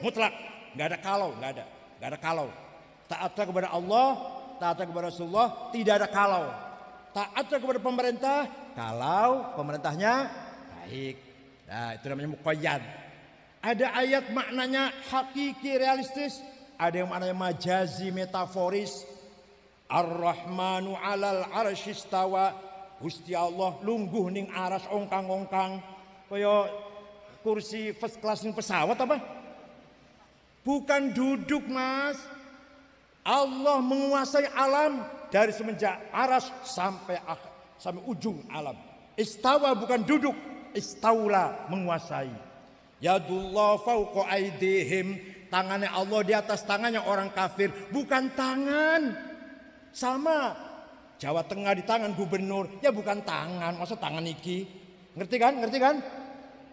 mutlak, nggak ada kalau, nggak ada, nggak ada kalau. Taatnya kepada Allah, taatnya kepada Rasulullah, tidak ada kalau. Taatnya kepada pemerintah, kalau pemerintahnya baik. Nah, itu namanya mukoyan. Ada ayat maknanya hakiki realistis, ada yang maknanya majazi metaforis. Ar-Rahmanu 'alal arshistawa, Gusti Allah lungguh ning aras ongkang-ongkang kaya kursi first class ning pesawat apa? Bukan duduk mas. Allah menguasai alam dari semenjak aras sampai akhir, sampai ujung alam. Istawa bukan duduk, istaula menguasai. Yadullah fauqa aidihim, tangannya Allah di atas tangannya orang kafir, bukan tangan. Sama Jawa Tengah di tangan gubernur, ya bukan tangan, masa tangan iki. Ngerti kan? Ngerti kan?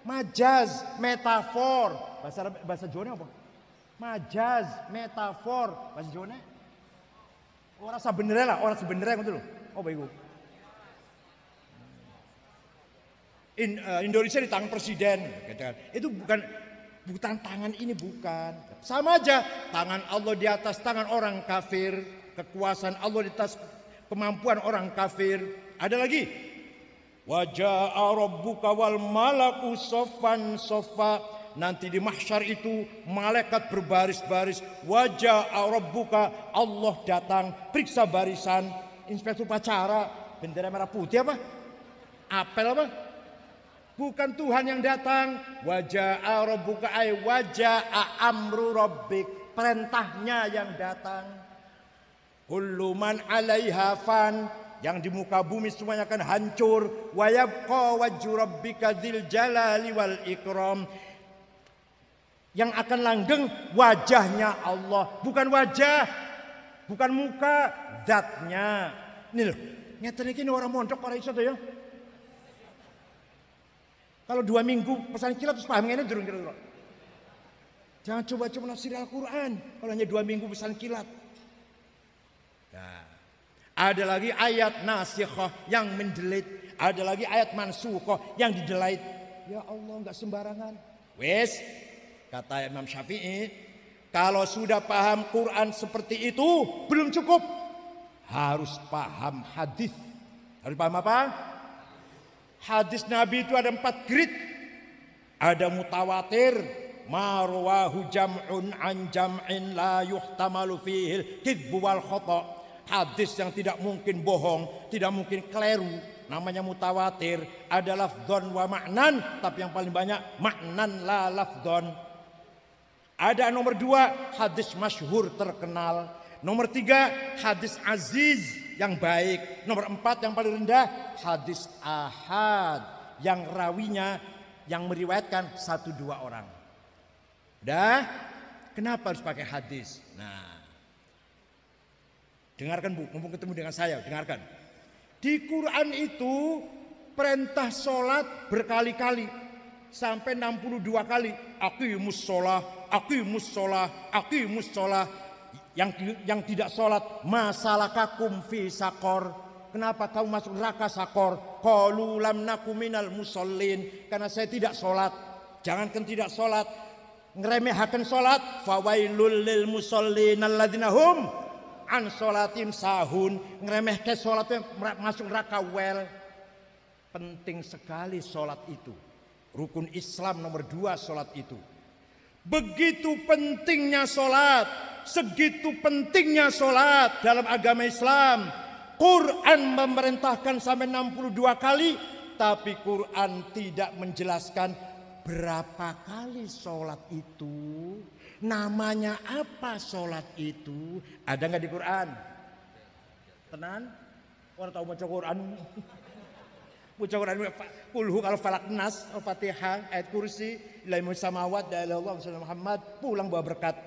Majaz, metafor. Bahasa bahasa Jawa apa? majaz, metafor, bahasa ne? Ora sebenernya lah, ora sebenernya ngono lho. Oh baik. In, uh, Indonesia di tangan presiden, Itu bukan bukan tangan ini bukan. Sama aja tangan Allah di atas tangan orang kafir, kekuasaan Allah di atas kemampuan orang kafir. Ada lagi Wajah Arab Bukawal malaku sofan sofa Nanti di mahsyar itu malaikat berbaris-baris wajah Arab buka Allah datang periksa barisan inspektur upacara bendera merah putih apa? Apel apa? Bukan Tuhan yang datang. Wajah buka ay wajah amru rabbik perintahnya yang datang. kulluman 'alaiha fan yang di muka bumi semuanya akan hancur wa yabqa wajhu rabbika dzil jalali wal ikram yang akan langgeng wajahnya Allah bukan wajah bukan muka zatnya ini loh nyata ini orang mondok orang iso ya kalau dua minggu pesan kilat terus paham ini durung kira jangan coba-coba nafsir Al-Quran kalau hanya dua minggu pesan kilat nah, ada lagi ayat nasihah yang menjelit ada lagi ayat mansuhah yang didelait ya Allah nggak sembarangan wes Kata Imam Syafi'i, kalau sudah paham Quran seperti itu belum cukup. Harus paham hadis. Harus paham apa? Hadis Nabi itu ada empat grid. Ada mutawatir, marwahu jam'un an jam'in la yuhtamalu fihil kidbu wal khotok. Hadis yang tidak mungkin bohong, tidak mungkin keliru, namanya mutawatir, ada lafdon wa maknan, tapi yang paling banyak maknan la lafdon. Ada nomor dua hadis masyhur terkenal. Nomor tiga hadis aziz yang baik. Nomor empat yang paling rendah hadis ahad yang rawinya yang meriwayatkan satu dua orang. Dah, kenapa harus pakai hadis? Nah, dengarkan bu, mumpung ketemu dengan saya, dengarkan. Di Quran itu perintah sholat berkali-kali sampai 62 kali aqimus musola aqimus musola aqimus musola yang yang tidak sholat masalah kakum fi sakor kenapa kamu masuk neraka sakor kalu lam nakuminal musallin karena saya tidak sholat jangankan tidak sholat ngeremehakan sholat fawailul lil musallin alladzina an sholatim sahun ke sholatnya masuk neraka well penting sekali sholat itu Rukun Islam nomor dua sholat itu. Begitu pentingnya sholat, segitu pentingnya sholat dalam agama Islam. Quran memerintahkan sampai 62 kali, tapi Quran tidak menjelaskan berapa kali sholat itu. Namanya apa sholat itu? Ada nggak di Quran? Tenan? Orang tahu baca Quran? Pucuk Quran kulhu kalau falak nas, al-fatihah, ayat kursi, ilai samawat, dari Allah Muhammad, pulang bawa berkat.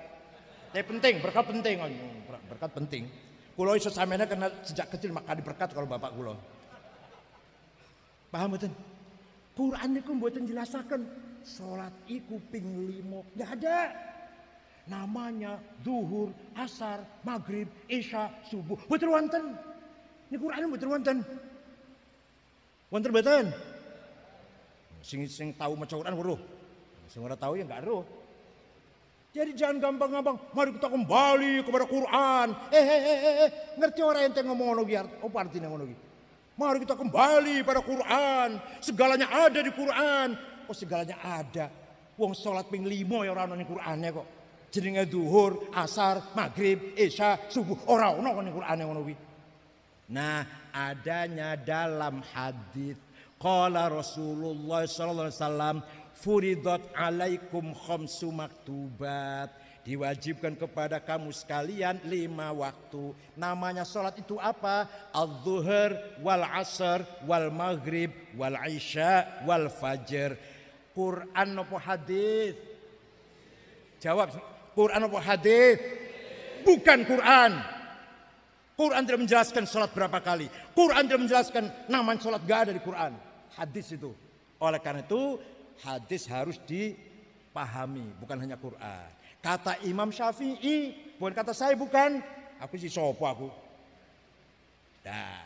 Tapi penting, berkat penting, oh, iya, berkat penting. Kulo isu samena karena sejak kecil maka diberkat kalau bapak kulo. Paham betul? Quran itu buatan jelasakan. Sholat iku ping limo. Gak ada. Namanya duhur, asar, maghrib, isya, subuh. Betul wonten. Ini Quran betul wonten. Wonten mboten? Sing sing tahu maca Quran weruh. Sing ora tahu ya enggak roh. Jadi jangan gampang-gampang, mari kita kembali kepada Quran. Eh, eh, eh, eh. eh. ngerti orang yang ente ngomong ngono apa artinya ngono Mari kita kembali pada Quran. Segalanya ada di Quran. Oh, segalanya ada? Wong sholat ping limo ya orang nongin Qurannya kok. Jadi duhur, asar, maghrib, isya, subuh. Orang nongin Qurannya ngomong kuwi. Nah, adanya dalam hadis Qala Rasulullah sallallahu alaihi wasallam furidat alaikum khamsu maktubat diwajibkan kepada kamu sekalian lima waktu namanya sholat itu apa Al zuhur wal asr wal maghrib wal isya wal fajr Quran apa hadis jawab Quran apa hadis bukan Quran Quran tidak menjelaskan sholat berapa kali. Quran tidak menjelaskan nama sholat gak ada di Quran. Hadis itu. Oleh karena itu hadis harus dipahami. Bukan hanya Quran. Kata Imam Syafi'i. Bukan kata saya bukan. Aku sih sopo aku. Nah.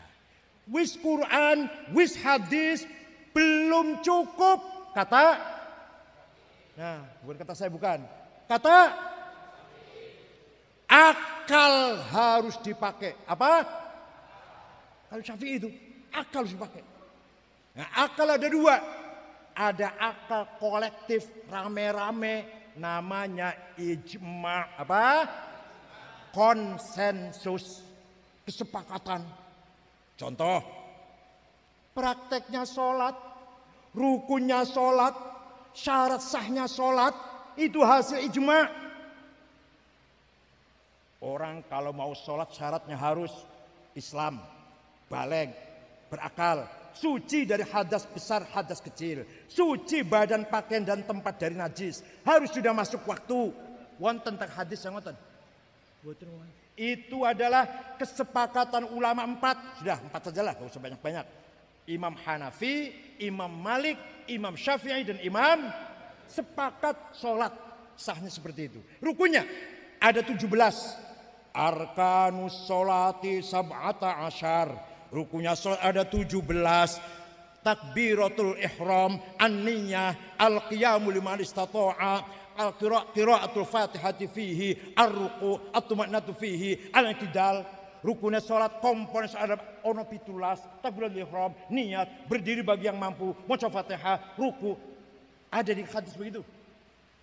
Wis Quran, wis hadis. Belum cukup. Kata. Nah bukan kata saya bukan. Kata akal harus dipakai. Apa? Kalau Syafi'i itu akal harus dipakai. Nah, akal ada dua. Ada akal kolektif rame-rame namanya ijma apa? konsensus kesepakatan. Contoh prakteknya sholat, rukunya sholat, syarat sahnya sholat itu hasil ijma' Orang kalau mau sholat syaratnya harus Islam, baleng, berakal, suci dari hadas besar, hadas kecil, suci badan, pakaian dan tempat dari najis. Harus sudah masuk waktu. Wonten tentang hadis yang wonten. Itu adalah kesepakatan ulama empat. Sudah empat saja lah, gak usah banyak-banyak. Imam Hanafi, Imam Malik, Imam Syafi'i dan Imam sepakat sholat sahnya seperti itu. Rukunya ada tujuh belas. Arkanus solati sab'ata asyar. Rukunya solat ada tujuh belas. Takbiratul ihram, an-niyah, al-qiyamu lima istata'a, al-qira'atul fatihati fihi, ar-ruku, at-tumanatu fihi, al-intidal, rukunya sholat komponen ada ono pitulas takbiratul ihram niat berdiri bagi yang mampu maca fatihah ruku ada di hadis begitu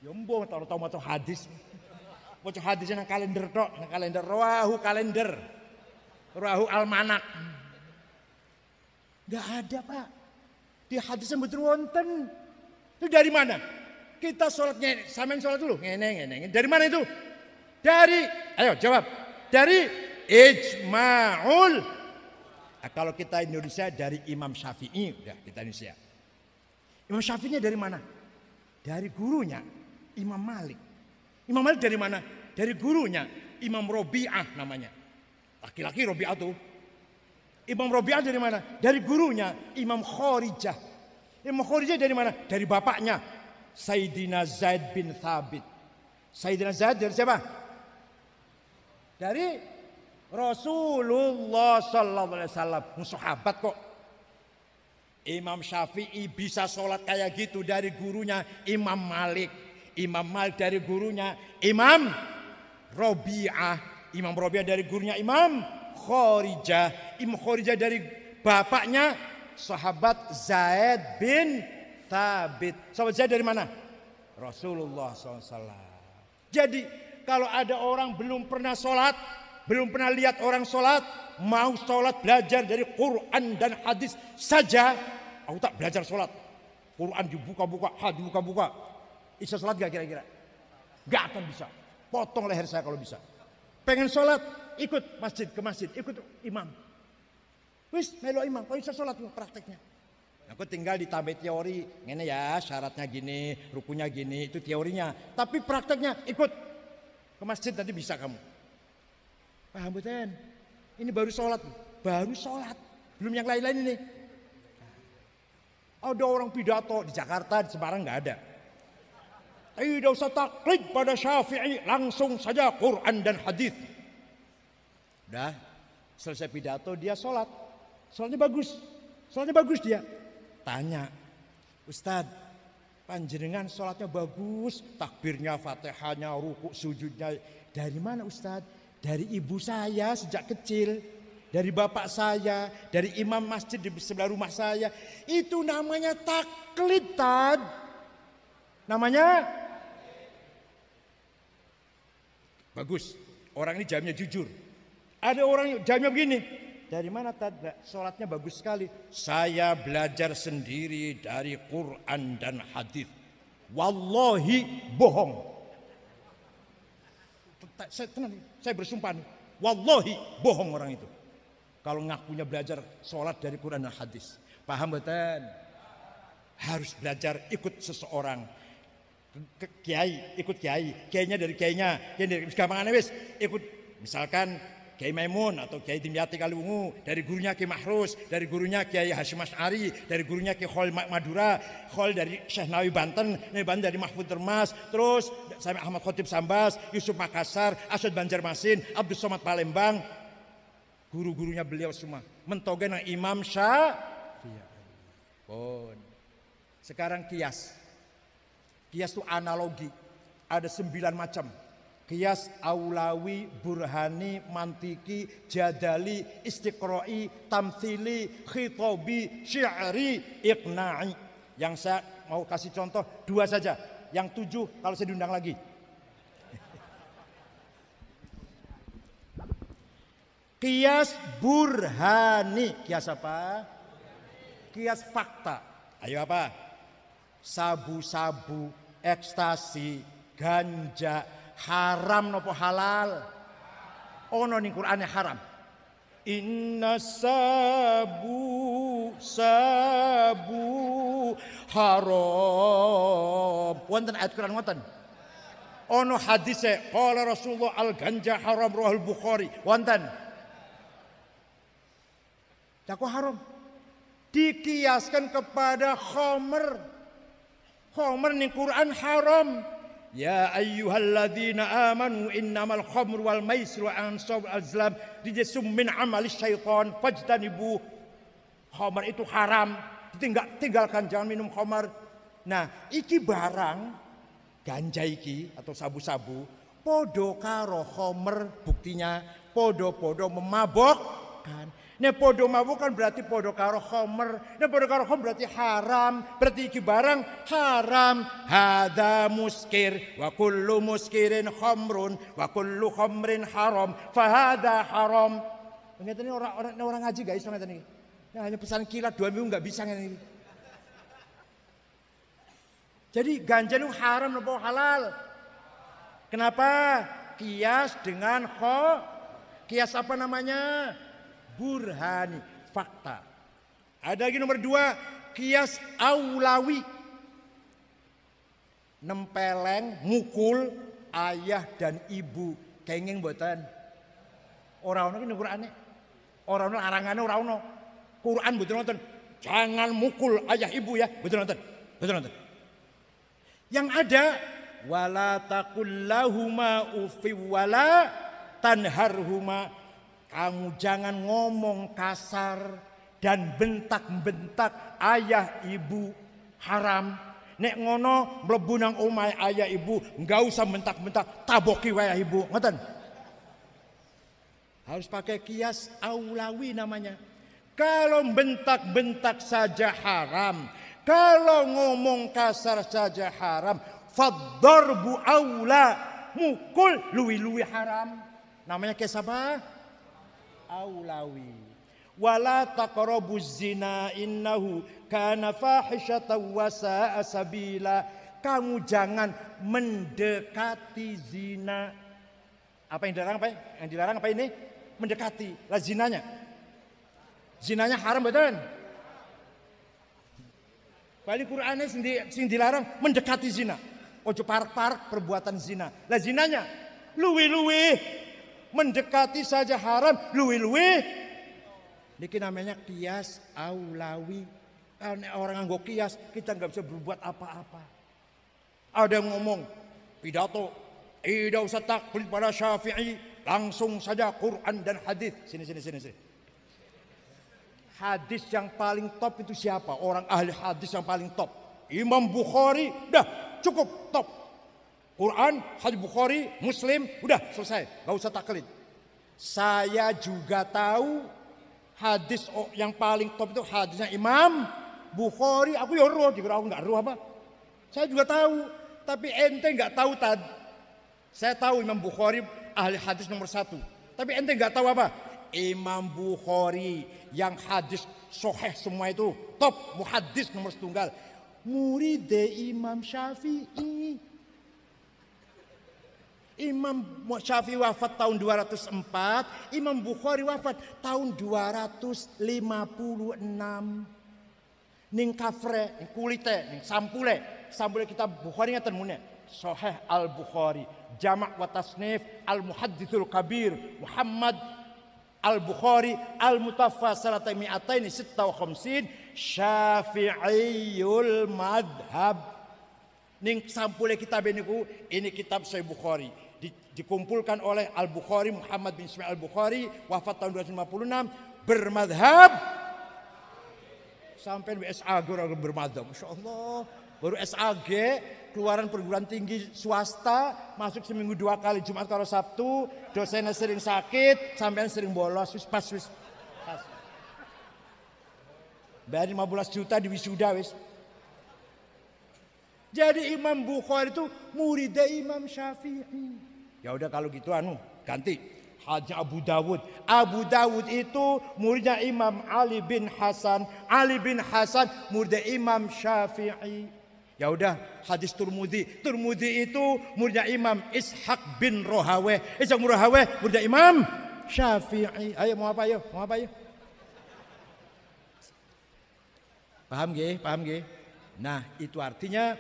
ya taruh tahu atau hadis Maca hadisnya nang kalender tok, nang kalender rawahu kalender. Rawahu almanak. Enggak ada, Pak. Di hadisnya betul wonten. Itu dari mana? Kita sholatnya, samain sholat dulu. Ngene, ngene, Dari mana itu? Dari, ayo jawab. Dari ijma'ul. Nah, kalau kita Indonesia dari Imam Syafi'i, ya kita Indonesia. Imam Syafi'i dari mana? Dari gurunya, Imam Malik. Imam Malik dari mana? Dari gurunya, Imam Robi'ah namanya. Laki-laki Robi'ah tuh. Imam Robi'ah dari mana? Dari gurunya, Imam Khorijah. Imam Khorijah dari mana? Dari bapaknya, Sayyidina Zaid bin Thabit. Sayyidina Zaid dari siapa? Dari Rasulullah Sallallahu Alaihi Wasallam. Sahabat kok. Imam Syafi'i bisa sholat kayak gitu dari gurunya Imam Malik. Imam Malik dari gurunya Imam Robi'ah, Imam Robi'ah dari gurunya Imam Khorijah, Imam Khorijah dari bapaknya sahabat Zaid bin Thabit. Sahabat Zaid dari mana? Rasulullah SAW. Jadi kalau ada orang belum pernah sholat, belum pernah lihat orang sholat, mau sholat belajar dari Quran dan hadis saja, aku tak belajar sholat. Quran dibuka-buka, hadis buka-buka, bisa sholat gak kira-kira? Gak akan bisa. Potong leher saya kalau bisa. Pengen sholat, ikut masjid ke masjid, ikut imam. Wis, melo imam, Kalau bisa sholat prakteknya. Aku tinggal ditambah teori, Ini ya syaratnya gini, rukunya gini, itu teorinya. Tapi prakteknya ikut ke masjid nanti bisa kamu. Paham beten? Ini baru sholat, baru sholat, belum yang lain-lain ini. Ada orang pidato di Jakarta, di Semarang nggak ada. Tidak usah taklid pada Syafi'i, langsung saja Quran dan hadis. Dah, selesai pidato dia sholat. Sholatnya bagus, sholatnya bagus dia. Tanya, Ustad, panjenengan sholatnya bagus, takbirnya, fatihahnya, ruku, sujudnya. Dari mana Ustad? Dari ibu saya sejak kecil dari bapak saya, dari imam masjid di sebelah rumah saya. Itu namanya taklid, Tad. Namanya Bagus. Orang ini jamnya jujur. Ada orang jamnya begini. Dari mana tanda sholatnya bagus sekali? Saya belajar sendiri dari Quran dan hadis. Wallahi bohong. Saya, tenang, saya bersumpah nih. Wallahi bohong orang itu. Kalau ngakunya belajar sholat dari Quran dan hadis. Paham betul? Harus belajar ikut seseorang kiai ikut kiai kiainya dari kiainya kiai dari gampangannya wis ikut misalkan Kiai Maimun atau Kiai Dimyati Kaliwungu dari gurunya Kiai Mahrus dari gurunya Kiai hashim Asy'ari dari gurunya Kiai Khol Madura Khol dari Syekh Nawawi Banten Nawawi Banten dari Mahfud Termas terus sampai Ahmad Khotib Sambas Yusuf Makassar Asad Banjarmasin Abdul Somad Palembang guru-gurunya beliau semua mentogen Imam Syafi'i oh. sekarang kias Kias itu analogi. Ada sembilan macam. Kias aulawi, burhani, mantiki, jadali, istiqroi, tamthili, khitobi, syari, iknai. Yang saya mau kasih contoh dua saja. Yang tujuh kalau saya diundang lagi. Kias burhani. Kias apa? Kias fakta. Ayo apa? Sabu-sabu ekstasi, ganja, haram nopo halal. Ono ning Qur'ane haram. Inna sabu sabu haram. Wonten ayat Qur'an wonten. Ono hadise qala Rasulullah al ganja haram rohul Bukhari. Wonten. Takwa haram dikiaskan kepada khomer Khomer ning Quran haram. Ya ayyuhalladzina amanu innamal khamru wal maisru wa ansab azlam rijsum min amali syaitan fajtanibu. Khomer itu haram. Tinggal, tinggalkan jangan minum khomer. Nah, iki barang ganja iki atau sabu-sabu podo karo khomer buktinya podo-podo memabokkan Ne podo mabuk kan berarti podo karo homer. Ne podo karo homer berarti haram. Berarti iki barang haram. Hada muskir. Wa kullu muskirin homrun. Wa kullu homrin haram. Fahada haram. ini orang, orang, orang ngaji guys. Ngerti ini. hanya pesan kilat dua minggu nggak bisa ngerti ini. Jadi ganja itu haram atau halal? Kenapa? Kias dengan kho. Kias apa namanya? burhani fakta. Ada lagi nomor dua kias aulawi nempeleng mukul ayah dan ibu kengeng buatan orang ini Quran aneh orang orang arangannya orang orang Quran betul nonton jangan mukul ayah ibu ya betul nonton betul nonton yang ada wala taqullahuma ufi wala tanharhuma kamu jangan ngomong kasar dan bentak-bentak ayah ibu haram. Nek ngono mlebu nang omah ayah ibu, enggak usah bentak-bentak, taboki wayah ibu. Ngoten. Harus pakai kias aulawi namanya. Kalau bentak-bentak saja haram, kalau ngomong kasar saja haram, faddarbu aula, mukul luwi-luwi haram. Namanya kias apa? aulawi wala taqrabu zina innahu kana fahishatan wa sa'a sabila kamu jangan mendekati zina apa yang dilarang apa yang dilarang apa ini mendekati lah zinanya zinanya haram betul Balik Qurannya sing dilarang mendekati zina ojo par-par perbuatan zina lah zinanya luwi-luwi mendekati saja haram, luwi-luwi. Niki namanya kias aulawi. Eh, orang anggok kias, kita nggak bisa berbuat apa-apa. Ada yang ngomong, pidato, tidak usah takbir pada syafi'i, langsung saja Quran dan hadis. Sini, sini, sini, sini. Hadis yang paling top itu siapa? Orang ahli hadis yang paling top. Imam Bukhari, dah cukup top. Quran, hadis Bukhari, Muslim, udah selesai, nggak usah taklid. Saya juga tahu hadis yang paling top itu hadisnya Imam Bukhari. Aku ya roh, juga aku nggak roh apa. Saya juga tahu, tapi ente nggak tahu tadi. Saya tahu Imam Bukhari ahli hadis nomor satu. Tapi ente nggak tahu apa? Imam Bukhari yang hadis soheh semua itu top muhadis nomor tunggal. Murid Imam Syafi'i Imam Syafi'i wafat tahun 204, Imam Bukhari wafat tahun 256. Ning kafre, ning kulite, ning sampule, sampule kita Bukhari ngeten mune. Soheh Al Bukhari, jamak wa tasnif Al Muhaddithul Kabir, Muhammad Al Bukhari Al Mutafa salata mi'ataini sitta wa khamsin Syafi'iyul madhab. Ning sampule kitab niku ini kitab Sahih Bukhari dikumpulkan oleh Al-Bukhari Muhammad bin Ismail Al-Bukhari wafat tahun 256 bermadhab sampai SAG orang bermadhab Masya Allah baru SAG keluaran perguruan tinggi swasta masuk seminggu dua kali Jumat kalau Sabtu dosennya sering sakit sampai sering bolos wis pas wis pas bayar 15 juta di wisuda wis jadi Imam Bukhari itu muridnya Imam Syafi'i Ya udah kalau gitu anu ganti Haji Abu Dawud. Abu Dawud itu muridnya Imam Ali bin Hasan. Ali bin Hasan muridnya Imam Syafi'i. Ya udah hadis Turmudi. Turmudi itu muridnya Imam Ishaq bin Rohaweh. Ishaq bin Rohaweh muridnya Imam Syafi'i. Ayo mau apa ayo? Mau apa ayo? Paham gak? Paham gak? Nah itu artinya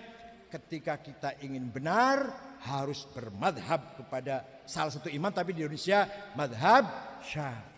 ketika kita ingin benar harus bermadhab kepada salah satu imam tapi di Indonesia madhab syafi'i